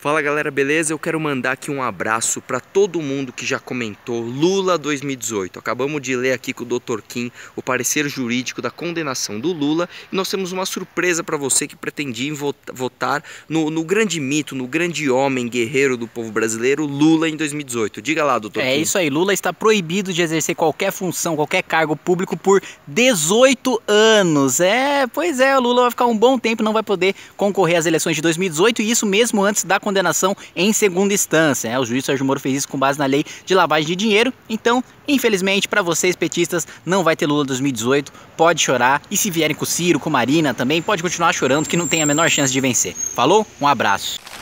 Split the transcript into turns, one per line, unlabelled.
Fala galera, beleza? Eu quero mandar aqui um abraço para todo mundo que já comentou Lula 2018. Acabamos de ler aqui com o Dr. Kim o parecer jurídico da condenação do Lula e nós temos uma surpresa para você que pretendia votar no, no, grande mito, no grande homem guerreiro do povo brasileiro, Lula em 2018. Diga lá, Dr. É Kim. isso aí, Lula está proibido de exercer qualquer função, qualquer cargo público por 18
anos. É, pois é, o Lula vai ficar um bom tempo, não vai poder concorrer às eleições de 2018 e isso mesmo antes da condenação em segunda instância. Né? O juiz Sérgio Moro fez isso com base na lei de lavagem de dinheiro. Então, infelizmente, para vocês petistas, não vai ter Lula 2018. Pode chorar. E se vierem com o Ciro, com Marina também, pode continuar chorando que não tem a menor chance de vencer. Falou? Um abraço.